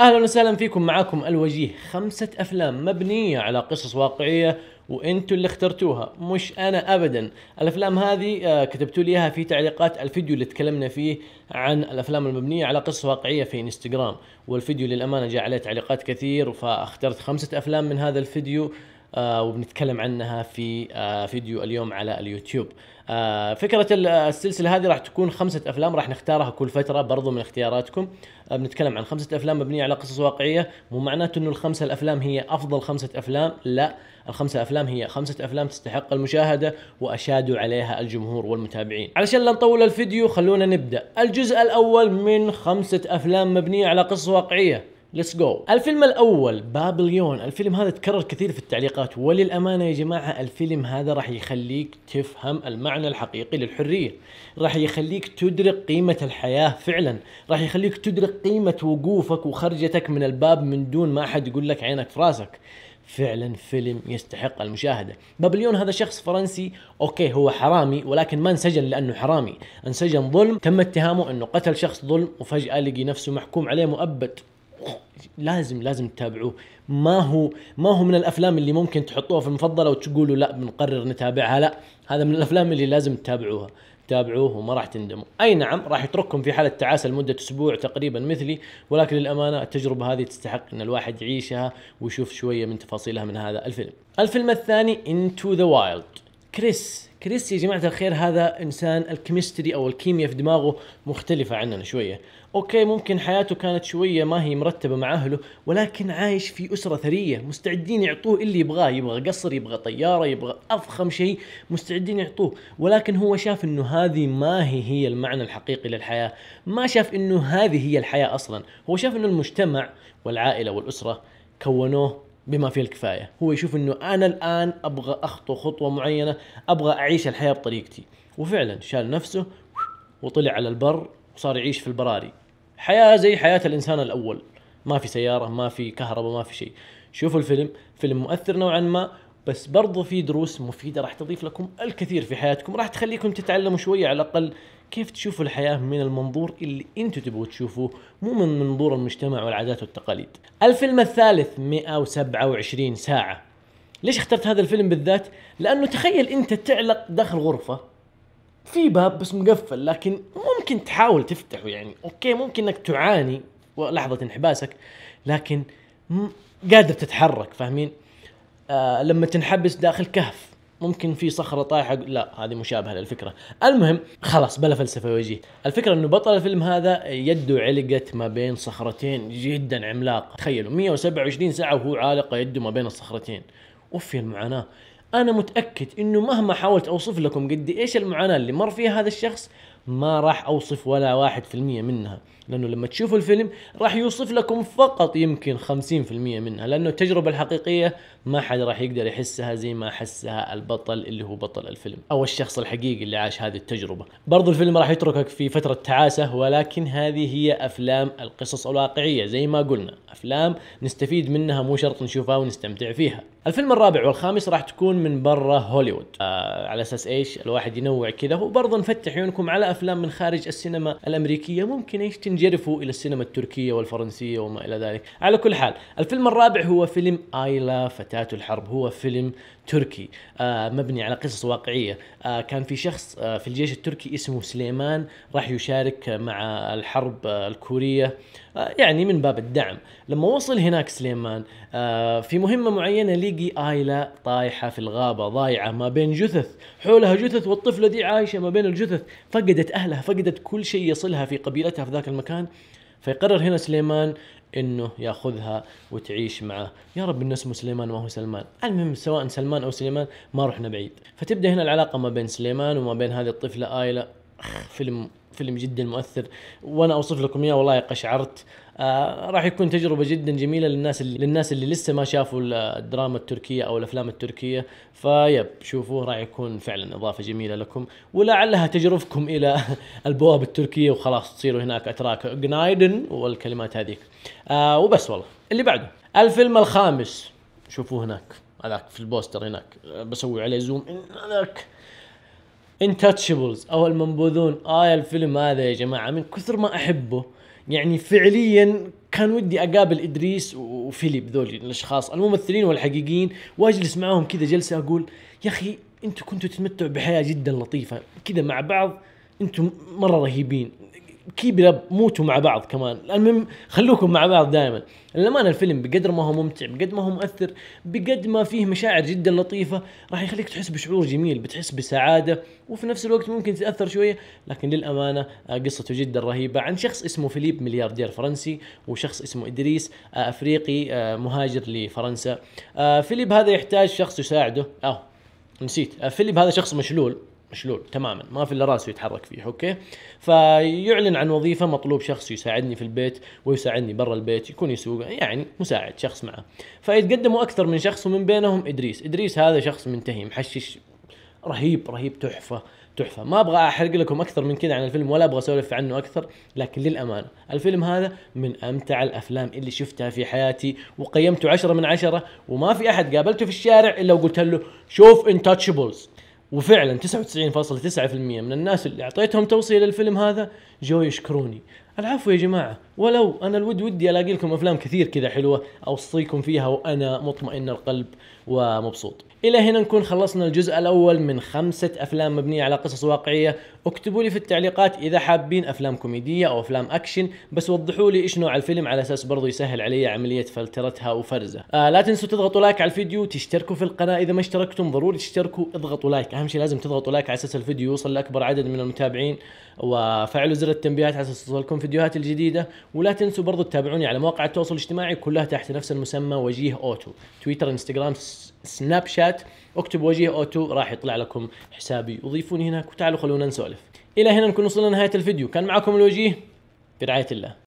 اهلا وسهلا فيكم معاكم الوجيه خمسة افلام مبنية على قصص واقعية وانتو اللي اخترتوها مش انا ابدا الافلام هذه آه، كتبتوا ليها اياها في تعليقات الفيديو اللي تكلمنا فيه عن الافلام المبنيه على قصص واقعيه في انستغرام والفيديو للامانه جاء عليه تعليقات كثير فاخترت خمسه افلام من هذا الفيديو آه، وبنتكلم عنها في آه، فيديو اليوم على اليوتيوب آه، فكرة السلسلة هذه راح تكون خمسة أفلام راح نختارها كل فترة برضو من اختياراتكم بنتكلم عن خمسة أفلام مبنية على قصص واقعية مو معناته أنه الخمسة الأفلام هي أفضل خمسة أفلام لا الخمسة أفلام هي خمسة أفلام تستحق المشاهدة وأشادوا عليها الجمهور والمتابعين علشان لا نطول الفيديو خلونا نبدأ الجزء الأول من خمسة أفلام مبنية على قصص واقعية ليتس جو الفيلم الاول بابليون الفيلم هذا تكرر كثير في التعليقات وللامانه يا جماعه الفيلم هذا راح يخليك تفهم المعنى الحقيقي للحريه راح يخليك تدرك قيمه الحياه فعلا راح يخليك تدرك قيمه وقوفك وخرجتك من الباب من دون ما احد يقول لك عينك في راسك فعلا فيلم يستحق المشاهده بابليون هذا شخص فرنسي اوكي هو حرامي ولكن ما انسجن لانه حرامي انسجن ظلم تم اتهامه انه قتل شخص ظلم وفجاه لقي نفسه محكوم عليه مؤبد لازم لازم تتابعوه ما هو ما هو من الافلام اللي ممكن تحطوها في المفضله وتقولوا لا بنقرر نتابعها لا هذا من الافلام اللي لازم تتابعوها تابعوه وما راح تندموا اي نعم راح يترككم في حاله تعاسه لمده اسبوع تقريبا مثلي ولكن للامانه التجربه هذه تستحق ان الواحد يعيشها ويشوف شويه من تفاصيلها من هذا الفيلم الفيلم الثاني انتو ذا وايلد كريس كريس يا جماعه الخير هذا انسان الكيمستري او الكيمياء في دماغه مختلفه عننا شويه اوكي ممكن حياته كانت شويه ما هي مرتبه مع اهله ولكن عايش في اسره ثريه مستعدين يعطوه اللي يبغاه يبغى قصر يبغى طياره يبغى افخم شيء مستعدين يعطوه ولكن هو شاف انه هذه ما هي هي المعنى الحقيقي للحياه ما شاف انه هذه هي الحياه اصلا هو شاف انه المجتمع والعائله والاسره كونوه بما فيه الكفايه هو يشوف انه انا الان ابغى اخطو خطوه معينه ابغى اعيش الحياه بطريقتي وفعلا شال نفسه وطلع على البر وصار يعيش في البراري حياه زي حياه الانسان الاول ما في سياره ما في كهرباء ما في شيء شوفوا الفيلم فيلم مؤثر نوعا ما بس برضو في دروس مفيدة راح تضيف لكم الكثير في حياتكم راح تخليكم تتعلموا شوية على الأقل كيف تشوفوا الحياة من المنظور اللي انتم تبغوا تشوفوه مو من منظور المجتمع والعادات والتقاليد الفيلم الثالث 127 ساعة ليش اخترت هذا الفيلم بالذات؟ لأنه تخيل أنت تعلق داخل غرفة في باب بس مقفل لكن ممكن تحاول تفتحه يعني أوكي ممكن أنك تعاني ولحظة انحباسك لكن قادر تتحرك فاهمين؟ آه لما تنحبس داخل كهف ممكن في صخره طايحه لا هذه مشابهه للفكره المهم خلاص بلا فلسفه وجيه الفكره انه بطل الفيلم هذا يده علقت ما بين صخرتين جدا عملاقه تخيلوا 127 ساعه وهو عالق يده ما بين الصخرتين وفي المعاناه انا متاكد انه مهما حاولت اوصف لكم قد ايش المعاناه اللي مر فيها هذا الشخص ما راح اوصف ولا واحد في المية منها لانه لما تشوفوا الفيلم راح يوصف لكم فقط يمكن خمسين في المية منها لانه التجربة الحقيقية ما حد راح يقدر يحسها زي ما حسها البطل اللي هو بطل الفيلم او الشخص الحقيقي اللي عاش هذه التجربة برضو الفيلم راح يتركك في فترة تعاسة ولكن هذه هي افلام القصص الواقعية زي ما قلنا افلام نستفيد منها مو شرط نشوفها ونستمتع فيها الفيلم الرابع والخامس راح تكون من برا هوليوود آه على اساس ايش الواحد ينوع كذا وبرضه نفتح عيونكم على أفلام من خارج السينما الأمريكية ممكن إيش تنجرفوا إلى السينما التركية والفرنسية وما إلى ذلك على كل حال الفيلم الرابع هو فيلم آيلا فتاة الحرب هو فيلم تركي آه مبني على قصص واقعية آه كان في شخص آه في الجيش التركي اسمه سليمان راح يشارك مع الحرب آه الكورية آه يعني من باب الدعم لما وصل هناك سليمان آه في مهمة معينة لقي آيلا طايحة في الغابة ضايعة ما بين جثث حولها جثث والطفلة دي عايشة ما بين الجثث فقد فقدت اهلها فقدت كل شيء يصلها في قبيلتها في ذاك المكان فيقرر هنا سليمان انه ياخذها وتعيش معه يا رب الناس اسمه سليمان ما هو سلمان المهم سواء سلمان او سليمان ما رحنا بعيد فتبدا هنا العلاقه ما بين سليمان وما بين هذه الطفله آيلة فيلم فيلم جدا مؤثر وانا اوصف لكم اياه والله قشعرت آه، راح يكون تجربه جدا جميله للناس اللي للناس اللي لسه ما شافوا الدراما التركيه او الافلام التركيه فيب شوفوه راح يكون فعلا اضافه جميله لكم ولعلها تجربكم الى البوابه التركيه وخلاص تصيروا هناك اتراك جنايدن والكلمات هذيك آه وبس والله اللي بعده الفيلم الخامس شوفوه هناك هذاك في البوستر هناك آه، بسوي عليه زوم هناك انتاتشبلز او المنبوذون اه الفيلم هذا يا جماعه من كثر ما احبه يعني فعليا كان ودي اقابل ادريس وفيليب ذول الاشخاص الممثلين والحقيقيين واجلس معاهم كذا جلسه اقول يا اخي انتم كنتوا تتمتعوا بحياه جدا لطيفه كذا مع بعض انتم مره رهيبين كيب اب موتوا مع بعض كمان المهم خلوكم مع بعض دائما للأمانة الفيلم بقدر ما هو ممتع بقدر ما هو مؤثر بقد ما فيه مشاعر جدا لطيفة راح يخليك تحس بشعور جميل بتحس بسعادة وفي نفس الوقت ممكن تتأثر شوية لكن للأمانة آه، قصته جدا رهيبة عن شخص اسمه فيليب ملياردير فرنسي وشخص اسمه إدريس آه، أفريقي آه، مهاجر لفرنسا فيليب هذا يحتاج شخص يساعده أو نسيت فيليب هذا شخص مشلول مشلول تماما ما في الا راسه يتحرك فيه اوكي فيعلن عن وظيفه مطلوب شخص يساعدني في البيت ويساعدني برا البيت يكون يسوق يعني مساعد شخص معه فيتقدموا اكثر من شخص ومن بينهم ادريس ادريس هذا شخص منتهي محشش رهيب رهيب تحفه تحفه ما ابغى احرق لكم اكثر من كذا عن الفيلم ولا ابغى اسولف عنه اكثر لكن للامانه الفيلم هذا من امتع الافلام اللي شفتها في حياتي وقيمته عشرة من عشرة وما في احد قابلته في الشارع الا وقلت له شوف انتاتشبلز وفعلا 99.9% من الناس اللي اعطيتهم توصيه للفيلم هذا جو يشكروني العفو يا جماعه ولو انا الود ودي الاقي لكم افلام كثير كذا حلوه اوصيكم فيها وانا مطمئن القلب ومبسوط الى هنا نكون خلصنا الجزء الاول من خمسه افلام مبنيه على قصص واقعيه اكتبوا لي في التعليقات اذا حابين افلام كوميديه او افلام اكشن بس وضحوا لي ايش نوع الفيلم على اساس برضو يسهل علي عمليه فلترتها وفرزه آه لا تنسوا تضغطوا لايك على الفيديو تشتركوا في القناه اذا ما اشتركتم ضروري تشتركوا اضغطوا لايك اهم شيء لازم تضغطوا لايك على اساس الفيديو يوصل لاكبر عدد من المتابعين وفعلوا زر التنبيهات على اساس يوصلكم الفيديوهات الجديدة ولا تنسوا برضو تتابعوني على مواقع التواصل الاجتماعي كلها تحت نفس المسمى وجيه أوتو تويتر انستغرام سناب شات اكتب وجيه أوتو راح يطلع لكم حسابي وضيفوني هناك وتعالوا خلونا نسولف إلى هنا نكون وصلنا لنهاية الفيديو كان معكم الوجيه برعاية الله